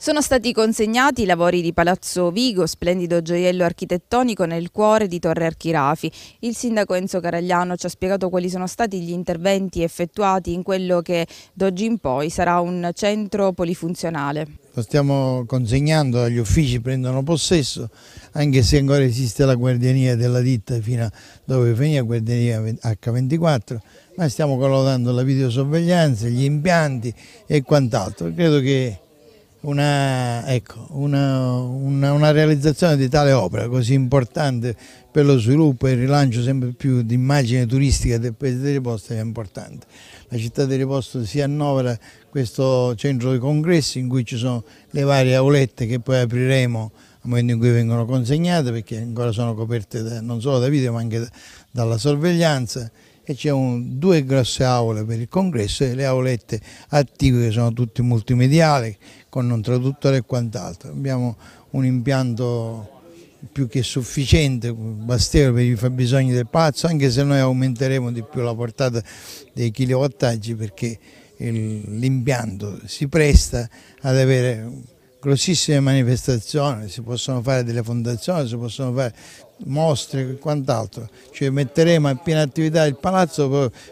Sono stati consegnati i lavori di Palazzo Vigo, splendido gioiello architettonico nel cuore di Torre Archirafi. Il sindaco Enzo Caragliano ci ha spiegato quali sono stati gli interventi effettuati in quello che d'oggi in poi sarà un centro polifunzionale. Lo stiamo consegnando agli uffici, prendono possesso, anche se ancora esiste la guardiania della ditta fino a dove veniva guardiania H24, ma stiamo collaudando la videosorveglianza, gli impianti e quant'altro. Credo che una, ecco, una, una, una, realizzazione di tale opera così importante per lo sviluppo e il rilancio sempre più di immagine turistica del paese di Riposto è importante. La città di Riposto si annovera questo centro di congressi in cui ci sono le varie aulette che poi apriremo al momento in cui vengono consegnate perché ancora sono coperte da, non solo da video ma anche da, dalla sorveglianza e c'è due grosse aule per il congresso e le aulette attive che sono tutte multimediali con un traduttore e quant'altro. Abbiamo un impianto più che sufficiente, bastevole per i fabbisogni del palazzo, anche se noi aumenteremo di più la portata dei kilowattaggi perché l'impianto si presta ad avere grossissime manifestazioni, si possono fare delle fondazioni, si possono fare mostre e quant'altro. Cioè metteremo in piena attività il palazzo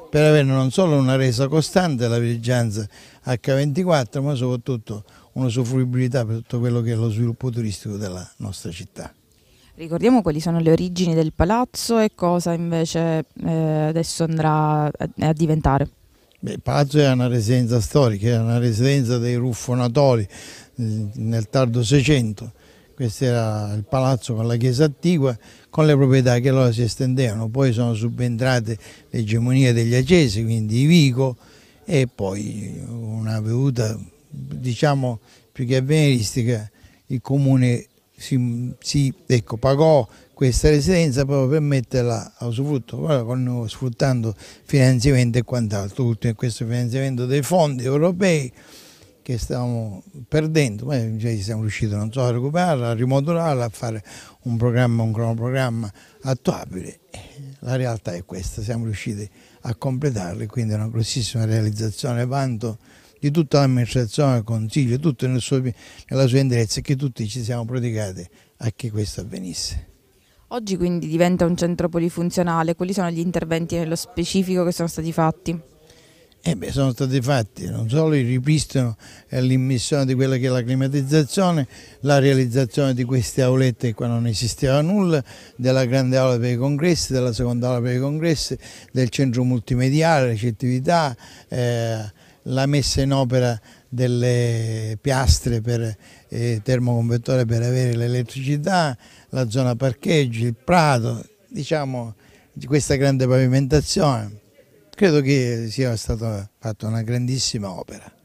per, avere non solo una resa costante della vigilanza H24, ma soprattutto una soffruibilità per tutto quello che è lo sviluppo turistico della nostra città. Ricordiamo quali sono le origini del palazzo e cosa invece eh, adesso andrà a, a diventare. Beh, il palazzo era una residenza storica, era una residenza dei ruffonatori, nel tardo Seicento, questo era il palazzo con la chiesa attigua, con le proprietà che allora si estendevano, poi sono subentrate l'egemonia degli Acesi, quindi i Vico e poi una veduta diciamo più che avveniristica, il comune si, si ecco, pagò questa residenza proprio per metterla a usufrutto, con, sfruttando finanziamenti e quant'altro, questo finanziamento dei fondi europei che stavamo perdendo, ma invece siamo riusciti non so, a recuperarla, a rimodularla, a fare un programma, un cronoprogramma attuabile. La realtà è questa, siamo riusciti a completarla, quindi è una grossissima realizzazione, vanto di tutta l'amministrazione, il Consiglio, tutto nel suo, nella sua interezza, che tutti ci siamo prodigati a che questo avvenisse. Oggi quindi diventa un centro polifunzionale, quali sono gli interventi nello specifico che sono stati fatti? Eh beh, sono stati fatti non solo il ripristino e l'immissione di quella che è la climatizzazione, la realizzazione di queste aulette qua non esisteva nulla, della grande aula per i congressi, della seconda aula per i congressi, del centro multimediale, recettività, eh, la messa in opera delle piastre per eh, termoconvettore per avere l'elettricità, la zona parcheggi, il prato, diciamo di questa grande pavimentazione Credo che sia stata fatta una grandissima opera.